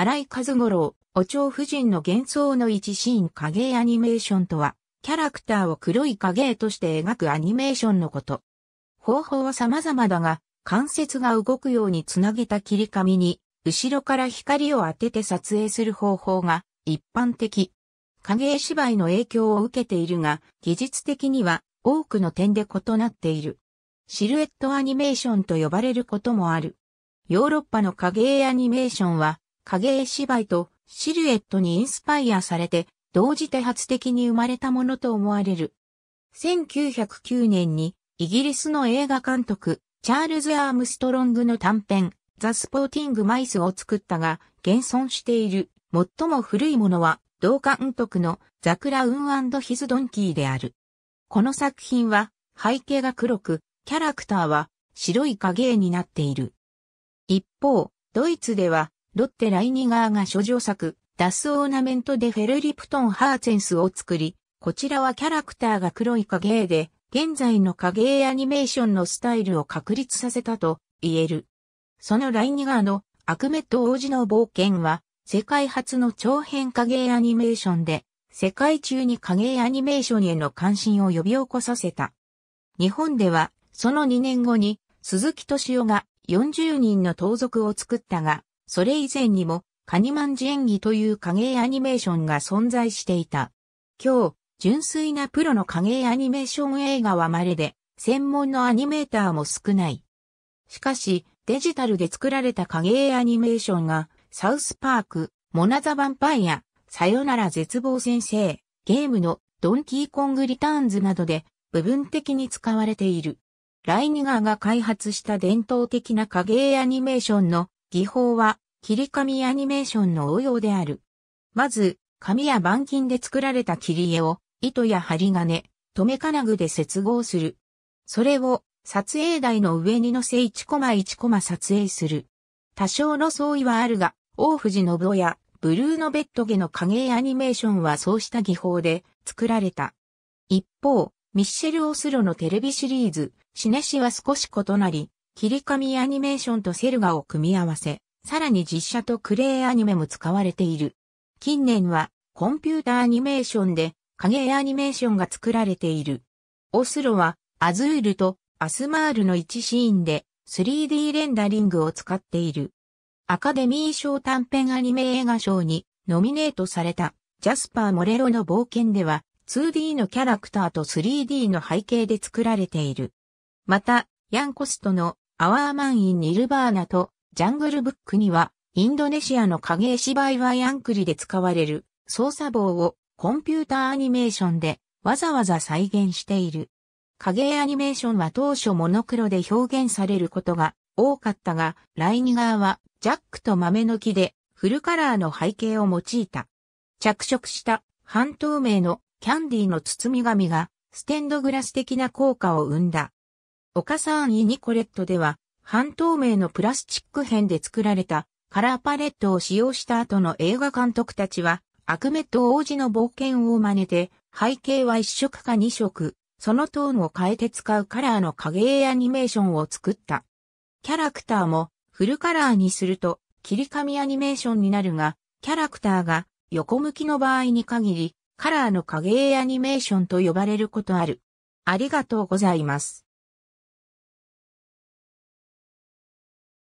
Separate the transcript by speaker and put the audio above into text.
Speaker 1: 荒井和五郎、お蝶夫人の幻想の一シーン影絵アニメーションとは、キャラクターを黒い影絵として描くアニメーションのこと。方法は様々だが、関節が動くようにつなげた切り紙に、後ろから光を当てて撮影する方法が一般的。影絵芝居の影響を受けているが、技術的には多くの点で異なっている。シルエットアニメーションと呼ばれることもある。ヨーロッパの影絵アニメーションは、影絵芝居とシルエットにインスパイアされて、同時多発的に生まれたものと思われる。1909年にイギリスの映画監督、チャールズ・アームストロングの短編、ザ・スポーティング・マイスを作ったが、現存している、最も古いものは、同監督のザクラ・ウンヒズ・ドンキーである。この作品は、背景が黒く、キャラクターは白い影絵になっている。一方、ドイツでは、ロッテ・ライニガーが諸女作、ダスオーナメントでフェルリプトン・ハーツェンスを作り、こちらはキャラクターが黒い影絵で、現在の影絵アニメーションのスタイルを確立させたと言える。そのライニガーのアクメット王子の冒険は、世界初の長編影絵アニメーションで、世界中に影絵アニメーションへの関心を呼び起こさせた。日本では、その2年後に、鈴木敏夫が40人の盗賊を作ったが、それ以前にも、カニマンジ演技という影絵アニメーションが存在していた。今日、純粋なプロの影絵アニメーション映画は稀で、専門のアニメーターも少ない。しかし、デジタルで作られた影絵アニメーションが、サウスパーク、モナザ・ヴァンパイア、さよなら絶望先生、ゲームのドンキーコングリターンズなどで部分的に使われている。ライニガーが開発した伝統的な影絵アニメーションの技法は、切り紙アニメーションの応用である。まず、紙や板金で作られた切り絵を、糸や針金、留め金具で接合する。それを、撮影台の上に乗せ1コマ1コマ撮影する。多少の相違はあるが、大藤信夫や、ブルーのベッドゲの影絵アニメーションはそうした技法で作られた。一方、ミッシェル・オスロのテレビシリーズ、シネシは少し異なり、切り紙アニメーションとセルガを組み合わせ、さらに実写とクレイアニメも使われている。近年はコンピューターアニメーションで影アニメーションが作られている。オスロはアズールとアスマールの1シーンで 3D レンダリングを使っている。アカデミー賞短編アニメ映画賞にノミネートされたジャスパー・モレロの冒険では 2D のキャラクターと 3D の背景で作られている。また、ヤンコストのアワーマン・イン・ニルバーナとジャングルブックには、インドネシアの影絵芝居はヤンクリで使われる操作棒をコンピューターアニメーションでわざわざ再現している。影絵アニメーションは当初モノクロで表現されることが多かったが、ライニ側はジャックと豆の木でフルカラーの背景を用いた。着色した半透明のキャンディーの包み紙がステンドグラス的な効果を生んだ。岡産イニコレットでは、半透明のプラスチック片で作られたカラーパレットを使用した後の映画監督たちは、アクメット王子の冒険を真似て、背景は1色か2色、そのトーンを変えて使うカラーの影絵アニメーションを作った。キャラクターもフルカラーにすると切り込みアニメーションになるが、キャラクターが横向きの場合に限り、カラーの影絵アニメーションと呼ばれることある。ありがとうございます。